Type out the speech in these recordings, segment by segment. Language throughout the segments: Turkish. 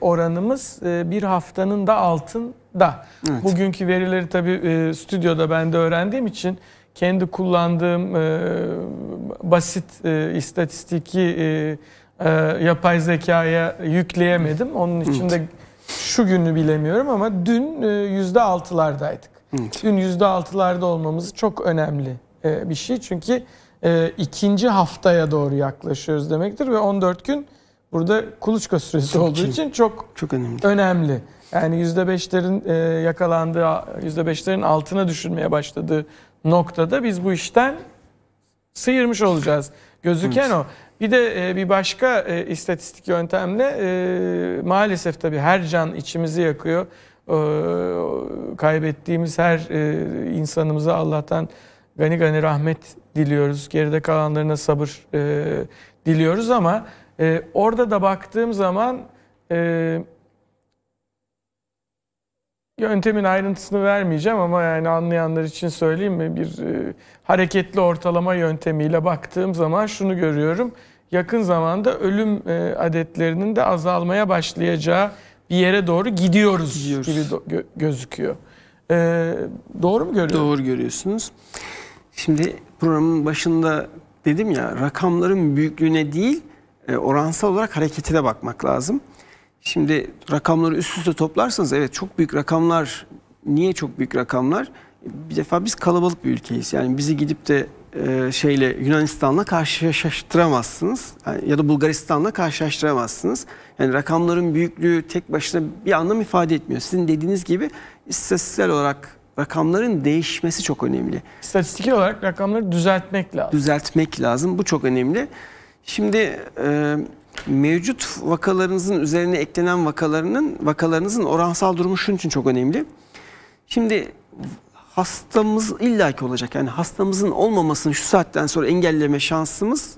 oranımız e, bir haftanın da altında. Evet. Bugünkü verileri tabii e, stüdyoda ben de öğrendiğim için kendi kullandığım e, basit istatistiki yapay zekaya yükleyemedim. Onun için de şu günü bilemiyorum ama dün yüzde altılardaydık. Dün yüzde altılarda olmamız çok önemli bir şey. Çünkü ikinci haftaya doğru yaklaşıyoruz demektir ve 14 gün burada kuluçka süresi çok olduğu için çok çok önemli. Önemli. Yani %5'lerin e, yakalandığı, %5'lerin altına düşürmeye başladığı noktada biz bu işten sıyırmış olacağız. Gözüken evet. o. Bir de e, bir başka e, istatistik yöntemle maalesef tabii her can içimizi yakıyor. Kaybettiğimiz her insanımıza Allah'tan gani gani rahmet diliyoruz. Geride kalanlarına sabır diliyoruz ama e, orada da baktığım zaman e, yöntemin ayrıntısını vermeyeceğim ama yani anlayanlar için söyleyeyim mi? Bir e, hareketli ortalama yöntemiyle baktığım zaman şunu görüyorum. Yakın zamanda ölüm e, adetlerinin de azalmaya başlayacağı bir yere doğru gidiyoruz, gidiyoruz. gibi gö- gözüküyor. E, doğru mu görüyorum? Doğru görüyorsunuz. Şimdi programın başında dedim ya rakamların büyüklüğüne değil e, oransal olarak hareketi de bakmak lazım. Şimdi rakamları üst üste toplarsanız evet çok büyük rakamlar. Niye çok büyük rakamlar? Bir defa biz kalabalık bir ülkeyiz. Yani bizi gidip de e, şeyle Yunanistan'la karşılaştıramazsınız. ya da Bulgaristan'la karşılaştıramazsınız. Yani rakamların büyüklüğü tek başına bir anlam ifade etmiyor. Sizin dediğiniz gibi istatistiksel olarak rakamların değişmesi çok önemli. İstatistik olarak rakamları düzeltmek lazım. Düzeltmek lazım. Bu çok önemli. Şimdi e, mevcut vakalarınızın üzerine eklenen vakalarının vakalarınızın oransal durumu şunun için çok önemli. Şimdi hastamız illaki olacak. Yani hastamızın olmamasını şu saatten sonra engelleme şansımız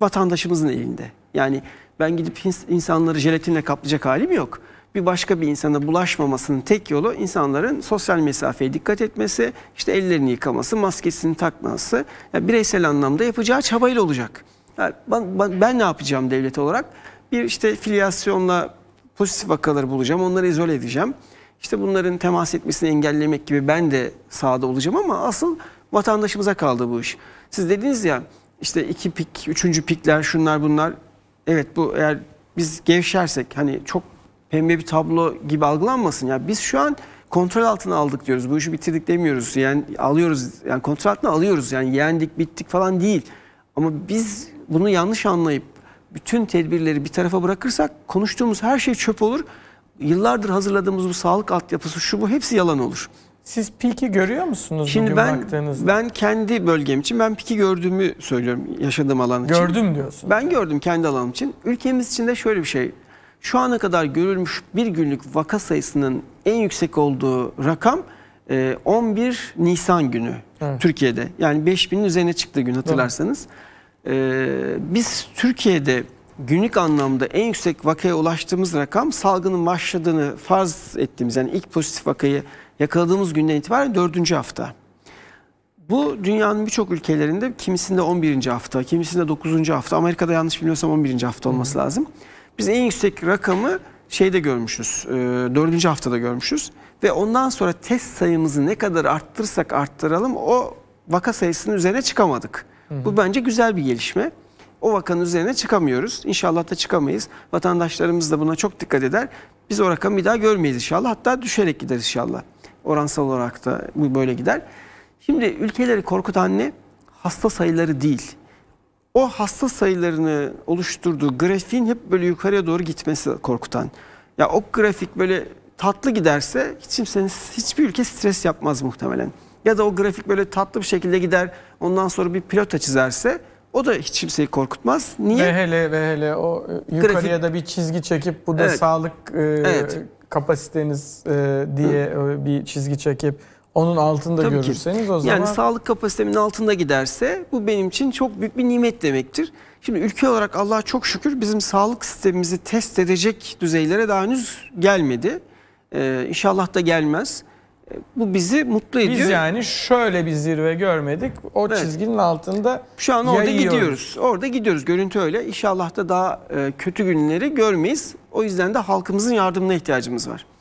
vatandaşımızın elinde. Yani ben gidip insanları jelatinle kaplayacak halim yok. Bir başka bir insana bulaşmamasının tek yolu insanların sosyal mesafeye dikkat etmesi, işte ellerini yıkaması, maskesini takması, yani bireysel anlamda yapacağı çabayla olacak ben, ben, ben ne yapacağım devlet olarak? Bir işte filyasyonla pozitif vakaları bulacağım, onları izole edeceğim. İşte bunların temas etmesini engellemek gibi ben de sahada olacağım ama asıl vatandaşımıza kaldı bu iş. Siz dediniz ya işte iki pik, üçüncü pikler şunlar bunlar. Evet bu eğer biz gevşersek hani çok pembe bir tablo gibi algılanmasın. Ya biz şu an kontrol altına aldık diyoruz. Bu işi bitirdik demiyoruz. Yani alıyoruz. Yani kontrol altına alıyoruz. Yani yendik, bittik falan değil. Ama biz bunu yanlış anlayıp bütün tedbirleri bir tarafa bırakırsak konuştuğumuz her şey çöp olur. Yıllardır hazırladığımız bu sağlık altyapısı şu bu hepsi yalan olur. Siz piki görüyor musunuz Şimdi bugün ben, baktığınızda? Ben kendi bölgem için ben piki gördüğümü söylüyorum yaşadığım alan için. Gördüm diyorsun. Ben gördüm kendi alanım için. Ülkemiz için de şöyle bir şey. Şu ana kadar görülmüş bir günlük vaka sayısının en yüksek olduğu rakam 11 e, Nisan günü evet. Türkiye'de. Yani 5000'in üzerine çıktı gün hatırlarsanız. Evet. Ee, biz Türkiye'de günlük anlamda en yüksek vakaya ulaştığımız rakam salgının başladığını farz ettiğimiz yani ilk pozitif vakayı yakaladığımız günden itibaren dördüncü hafta. Bu dünyanın birçok ülkelerinde kimisinde 11. hafta, kimisinde 9. hafta. Amerika'da yanlış bilmiyorsam 11. hafta olması Hı lazım. Biz en yüksek rakamı şeyde görmüşüz, e, 4. haftada görmüşüz. Ve ondan sonra test sayımızı ne kadar arttırsak arttıralım o vaka sayısının üzerine çıkamadık. Hı hı. Bu bence güzel bir gelişme. O vakanın üzerine çıkamıyoruz. İnşallah da çıkamayız. Vatandaşlarımız da buna çok dikkat eder. Biz o rakamı bir daha görmeyiz inşallah. Hatta düşerek gider inşallah. Oransal olarak da bu böyle gider. Şimdi ülkeleri korkutan ne? Hasta sayıları değil. O hasta sayılarını oluşturduğu grafiğin hep böyle yukarıya doğru gitmesi korkutan. Ya o grafik böyle tatlı giderse hiç kimsenin hiçbir ülke stres yapmaz muhtemelen ya da o grafik böyle tatlı bir şekilde gider ondan sonra bir pilota çizerse o da hiç kimseyi korkutmaz. Niye? Ve hele ve hele o e, yukarıya grafik... da bir çizgi çekip bu da evet. sağlık e, evet. kapasiteniz e, diye Hı. E, bir çizgi çekip onun altında Tabii görürseniz ki. o zaman... Yani sağlık kapasitemin altında giderse bu benim için çok büyük bir nimet demektir. Şimdi ülke olarak Allah'a çok şükür bizim sağlık sistemimizi test edecek düzeylere daha henüz gelmedi. Ee, inşallah da gelmez. Bu bizi mutlu ediyor. Biz yani şöyle bir zirve görmedik. O evet. çizginin altında Şu an orada yayıyoruz. gidiyoruz. Orada gidiyoruz. Görüntü öyle. İnşallah da daha e, kötü günleri görmeyiz. O yüzden de halkımızın yardımına ihtiyacımız var.